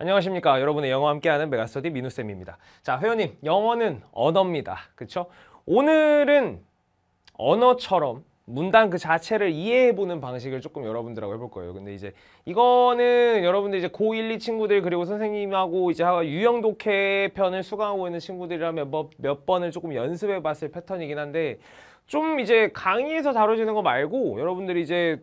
안녕하십니까 여러분의 영어 함께하는 메가스터디 민우쌤입니다 자 회원님 영어는 언어입니다 그쵸? 오늘은 언어처럼 문단 그 자체를 이해해보는 방식을 조금 여러분들하고 해볼 거예요 근데 이제 이거는 여러분들 이제 고1, 2 친구들 그리고 선생님하고 이제 유형 독해 편을 수강하고 있는 친구들이라면 뭐몇 번을 조금 연습해 봤을 패턴이긴 한데 좀 이제 강의에서 다뤄지는 거 말고 여러분들이 이제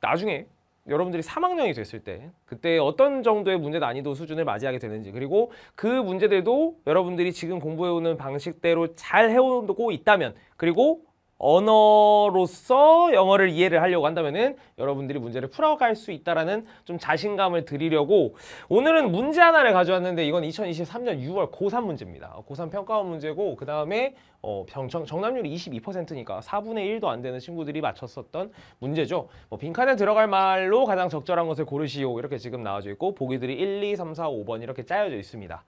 나중에 여러분들이 3학년이 됐을 때 그때 어떤 정도의 문제 난이도 수준을 맞이하게 되는지 그리고 그 문제들도 여러분들이 지금 공부해오는 방식대로 잘 해오고 있다면 그리고 언어로서 영어를 이해를 하려고 한다면은 여러분들이 문제를 풀어갈 수 있다라는 좀 자신감을 드리려고 오늘은 문제 하나를 가져왔는데 이건 2023년 6월 고3 문제입니다. 고3 평가원 문제고 그 다음에 어, 정, 정답률이 22%니까 4분의 1도 안 되는 친구들이 맞췄었던 문제죠. 뭐 빈칸에 들어갈 말로 가장 적절한 것을 고르시오. 이렇게 지금 나와져 있고 보기들이 1, 2, 3, 4, 5번 이렇게 짜여져 있습니다.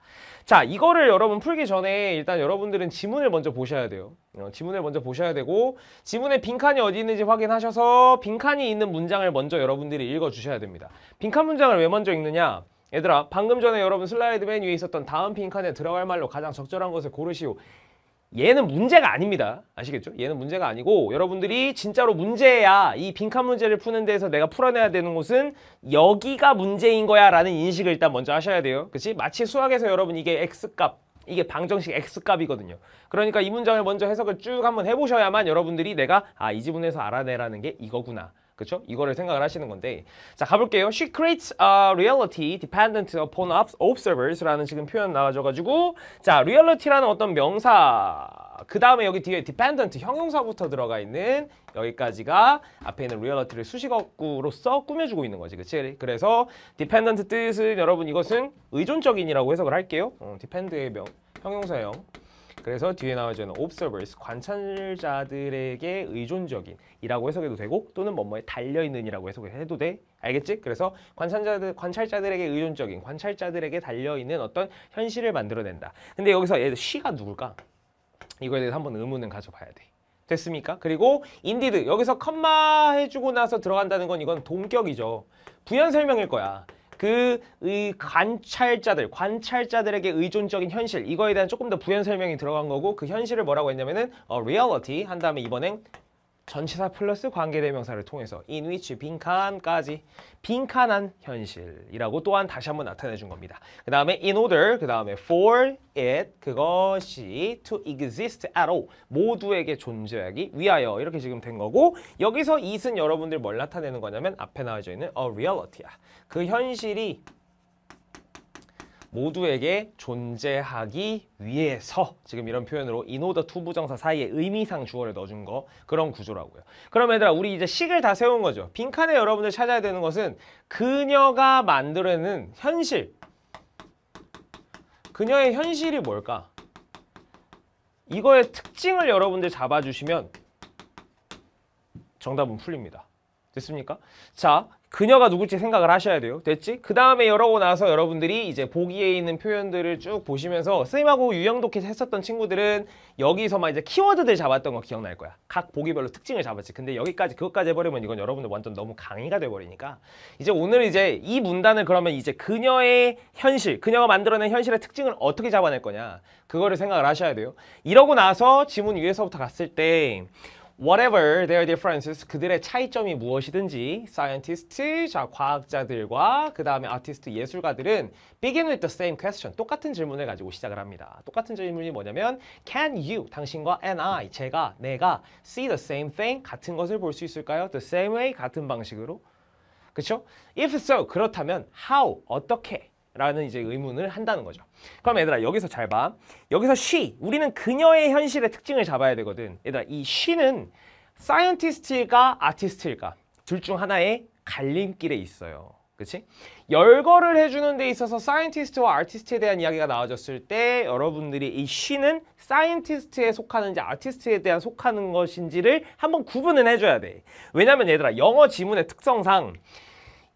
자, 이거를 여러분 풀기 전에 일단 여러분들은 지문을 먼저 보셔야 돼요. 어, 지문을 먼저 보셔야 되고 지문에 빈칸이 어디 있는지 확인하셔서 빈칸이 있는 문장을 먼저 여러분들이 읽어주셔야 됩니다. 빈칸 문장을 왜 먼저 읽느냐? 얘들아 방금 전에 여러분 슬라이드 맨 위에 있었던 다음 빈칸에 들어갈 말로 가장 적절한 것을 고르시오 얘는 문제가 아닙니다. 아시겠죠? 얘는 문제가 아니고 여러분들이 진짜로 문제야 이 빈칸 문제를 푸는 데에서 내가 풀어내야 되는 곳은 여기가 문제인 거야 라는 인식을 일단 먼저 하셔야 돼요. 그치? 마치 수학에서 여러분 이게 x값 이게 방정식 x값이거든요. 그러니까 이 문장을 먼저 해석을 쭉 한번 해보셔야만 여러분들이 내가 아 이 지문에서 알아내라는 게 이거구나 그렇죠? 이거를 생각을 하시는 건데 자 가볼게요. She creates a reality dependent upon observers라는 지금 표현 나와줘가지고 자 reality라는 어떤 명사 그 다음에 여기 뒤에 dependent 형용사부터 들어가 있는 여기까지가 앞에 있는 reality를 수식어구로서 꾸며주고 있는 거지 그치? 그래서 dependent 뜻은 여러분 이것은 의존적인이라고 해석을 할게요 어, depend의 명, 형용사형 그래서 뒤에 나와주는 observers, 관찰자들에게 의존적인 이라고 해석해도 되고 또는 뭐뭐에 달려있는 이라고 해석해도 돼. 알겠지? 그래서 관찰자들, 관찰자들에게 의존적인, 관찰자들에게 달려있는 어떤 현실을 만들어낸다. 근데 여기서 얘 she가 누굴까? 이거에 대해서 한번 의문은 가져봐야 돼. 됐습니까? 그리고 인디드 여기서 컴마 해주고 나서 들어간다는 건 이건 동격이죠. 부연 설명일 거야. 그의 관찰자들, 관찰자들에게 의존적인 현실 이거에 대한 조금 더 부연 설명이 들어간 거고 그 현실을 뭐라고 했냐면은 어, reality 한 다음에 이번엔 전치사 플러스 관계대명사를 통해서 in which 빈칸까지 빈칸한 현실이라고 또한 다시 한번 나타내 준 겁니다. 그 다음에 in order, 그 다음에 for it, 그것이 to exist at all, 모두에게 존재하기 위하여 이렇게 지금 된 거고 여기서 it은 여러분들 뭘 나타내는 거냐면 앞에 나와져 있는 a reality야. 그 현실이 모두에게 존재하기 위해서 지금 이런 표현으로 in order to 부정사 사이에 의미상 주어를 넣어준 거 그런 구조라고요. 그럼 얘들아 우리 이제 식을 다 세운 거죠. 빈칸에 여러분들 찾아야 되는 것은 그녀가 만들어내 현실 그녀의 현실이 뭘까? 이거의 특징을 여러분들 잡아주시면 정답은 풀립니다. 됐습니까? 자, 그녀가 누굴지 생각을 하셔야 돼요. 됐지? 그 다음에 열어고 나서 여러분들이 이제 보기에 있는 표현들을 쭉 보시면서 쓰임하고 유형독해 했었던 친구들은 여기서만 이제 키워드들 잡았던 거 기억날 거야. 각 보기별로 특징을 잡았지. 근데 여기까지 그것까지 해버리면 이건 여러분들 완전 너무 강의가 돼버리니까 이제 오늘 이제 이 문단을 그러면 이제 그녀의 현실, 그녀가 만들어낸 현실의 특징을 어떻게 잡아낼 거냐 그거를 생각을 하셔야 돼요. 이러고 나서 지문 위에서부터 갔을 때 Whatever their differences, 그들의 차이점이 무엇이든지 scientist, 자 과학자들과 그 다음에 아티스트, 예술가들은 begin with the same question, 똑같은 질문을 가지고 시작을 합니다. 똑같은 질문이 뭐냐면 Can you, 당신과 and I, 제가, 내가 see the same thing, 같은 것을 볼 수 있을까요? The same way, 같은 방식으로 그렇죠? If so, 그렇다면 how, 어떻게 라는 이제 의문을 한다는 거죠. 그럼 얘들아 여기서 잘 봐. 여기서 she 우리는 그녀의 현실의 특징을 잡아야 되거든. 얘들아 이 she는 사이언티스트일까 아티스트일까 둘 중 하나의 갈림길에 있어요. 그치? 열거를 해주는 데 있어서 사이언티스트와 아티스트에 대한 이야기가 나와졌을 때 여러분들이 이 she는 사이언티스트에 속하는지 아티스트에 대한 속하는 것인지를 한번 구분을 해줘야 돼. 왜냐면 얘들아 영어 지문의 특성상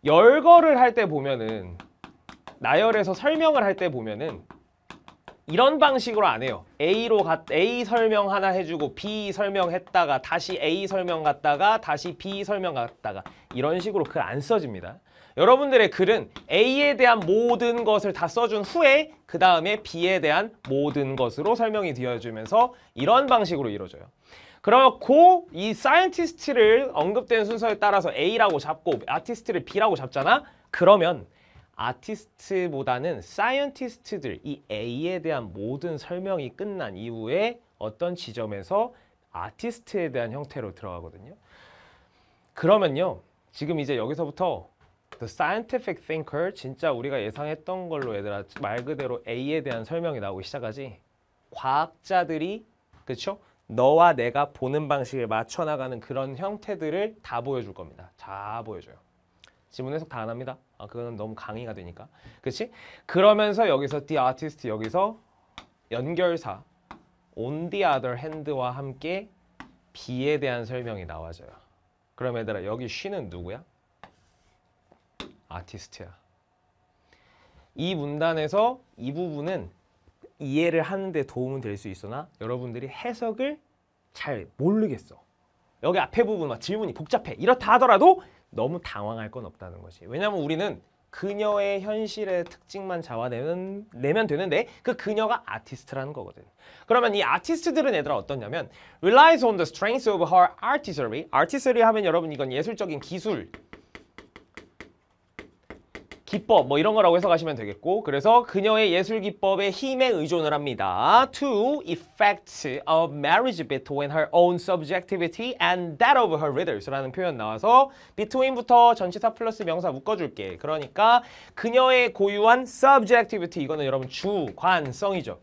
열거를 할 때 보면은 나열해서 설명을 할 때 보면은 이런 방식으로 안 해요. A로 가, A 설명 하나 해주고 B 설명했다가 다시 A 설명 갔다가 다시 B 설명 갔다가 이런 식으로 글안 그 써집니다. 여러분들의 글은 A에 대한 모든 것을 다 써준 후에 그 다음에 B에 대한 모든 것으로 설명이 되어주면서 이런 방식으로 이루어져요. 그렇고 이 사이언티스트를 언급된 순서에 따라서 A라고 잡고 아티스트를 B라고 잡잖아? 그러면 아티스트보다는 사이언티스트들 이 A에 대한 모든 설명이 끝난 이후에 어떤 지점에서 아티스트에 대한 형태로 들어가거든요. 그러면요. 지금 이제 여기서부터 The scientific thinker 진짜 우리가 예상했던 걸로 얘들아 말 그대로 A에 대한 설명이 나오기 시작하지. 과학자들이 그렇 너와 내가 보는 방식에 맞춰 나가는 그런 형태들을 다 보여줄 겁니다. 다 보여줘요. 지문 해석 다 안 합니다. 아, 그거는 너무 강의가 되니까. 그렇지? 그러면서 여기서 the artist 여기서 연결사 on the other hand와 함께 B에 대한 설명이 나와져요. 그럼 얘들아 여기 쉬는 누구야? 아티스트야. 이 문단에서 이 부분은 이해를 하는데 도움은 될 수 있으나 여러분들이 해석을 잘 모르겠어. 여기 앞에 부분 막 질문이 복잡해. 이렇다 하더라도 너무 당황할 건 없다는 거지. 왜냐면 우리는 그녀의 현실의 특징만 잡아내면 내면 되는데 그 그녀가 아티스트라는 거거든. 그러면 이 아티스트들은 얘들아 어떠냐면 relies on the strength of her artistry. artistry 하면 여러분 이건 예술적인 기술 기법 뭐 이런 거라고 해서가시면 되겠고 그래서 그녀의 예술 기법의 힘에 의존을 합니다. To effect of marriage between her own subjectivity and that of her readers라는 표현 나와서 between부터 전치사 플러스 명사 묶어줄게. 그러니까 그녀의 고유한 subjectivity 이거는 여러분 주관성이죠.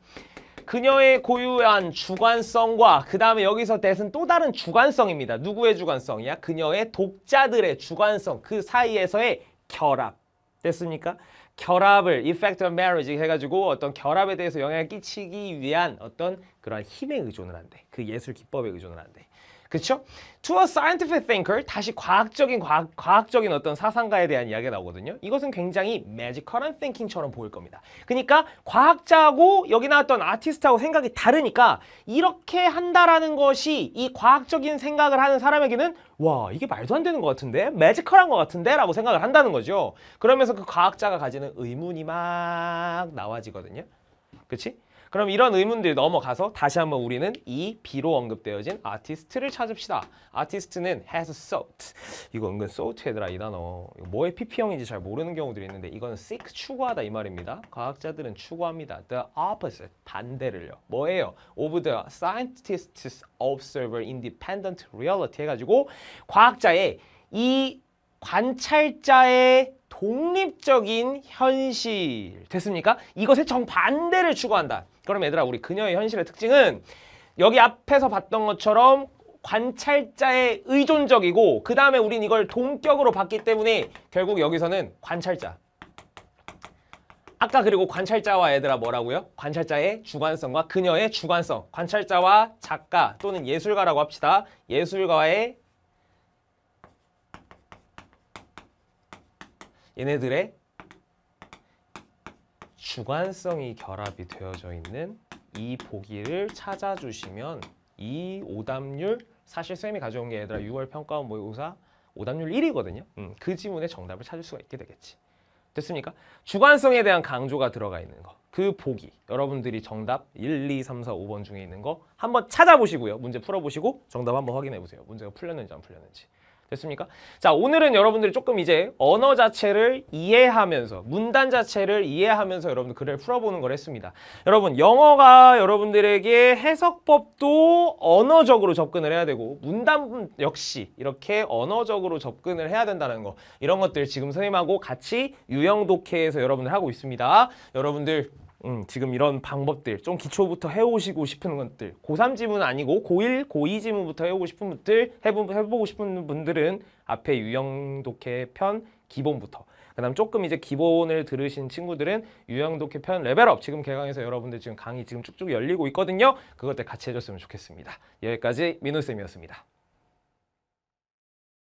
그녀의 고유한 주관성과 그 다음에 여기서 대신 또 다른 주관성입니다. 누구의 주관성이야? 그녀의 독자들의 주관성 그 사이에서의 결합. 됐습니까? 결합을 effect on marriage 해가지고 어떤 결합에 대해서 영향을 끼치기 위한 어떤 그런 힘에 의존을 한대. 그 예술 기법에 의존을 한대. 그렇죠? To a scientific thinker 다시 과학적인 과학, 과학적인 어떤 사상가에 대한 이야기가 나오거든요. 이것은 굉장히 magical a thinking처럼 보일 겁니다. 그러니까 과학자고 여기 나왔던 아티스트하고 생각이 다르니까 이렇게 한다라는 것이 이 과학적인 생각을 하는 사람에게는 와 이게 말도 안 되는 것 같은데 매지컬한 것 같은데 라고 생각을 한다는 거죠. 그러면서 그 과학자가 가지는 의문이 막 나와지거든요. 그치? 그럼 이런 의문들 넘어가서 다시 한번 우리는 이 B로 언급되어진 아티스트를 찾읍시다. 아티스트는 has s o u t 이거 은근 s o u t 얘들아 이 단어. 뭐의 PP형인지 잘 모르는 경우들이 있는데 이건 seek 추구하다 이 말입니다. 과학자들은 추구합니다. The opposite 반대를요. 뭐예요? Of the scientists observer independent reality 해가지고 과학자의 이 관찰자의 독립적인 현실 됐습니까? 이것의 정반대를 추구한다. 그럼 얘들아 우리 그녀의 현실의 특징은 여기 앞에서 봤던 것처럼 관찰자의 의존적이고 그 다음에 우린 이걸 동격으로 봤기 때문에 결국 여기서는 관찰자 아까 그리고 관찰자와 얘들아 뭐라고요? 관찰자의 주관성과 그녀의 주관성 관찰자와 작가 또는 예술가라고 합시다 예술가의 와 얘네들의 주관성이 결합이 되어져 있는 이 보기를 찾아주시면 이 오답률 사실 쌤이 가져온 게 얘들아 6월 평가원 모의고사 오답률 1이거든요. 음, 그 지문의 정답을 찾을 수가 있게 되겠지. 됐습니까? 주관성에 대한 강조가 들어가 있는 거. 그 보기. 여러분들이 정답 1, 2, 3, 4, 5번 중에 있는 거 한번 찾아보시고요. 문제 풀어보시고 정답 한번 확인해보세요. 문제가 풀렸는지 안 풀렸는지. 됐습니까? 자, 오늘은 여러분들이 조금 이제 언어 자체를 이해하면서 문단 자체를 이해하면서 여러분들 글을 풀어보는 걸 했습니다. 여러분 영어가 여러분들에게 해석법도 언어적으로 접근을 해야 되고 문단 역시 이렇게 언어적으로 접근을 해야 된다는 거 이런 것들 지금 선생님하고 같이 유형 독해에서 여러분들 하고 있습니다. 여러분들 음, 지금 이런 방법들 좀 기초부터 해오시고 싶은 것들 고3 지문 아니고 고1, 고2 지문부터 해오고 싶은 분들 해보, 해보고 싶은 분들은 앞에 유형독해 편 기본부터 그 다음 조금 이제 기본을 들으신 친구들은 유형독해 편 레벨업 지금 개강해서 여러분들 지금 강의 지금 쭉쭉 열리고 있거든요 그것들 같이 해줬으면 좋겠습니다 여기까지 민호쌤이었습니다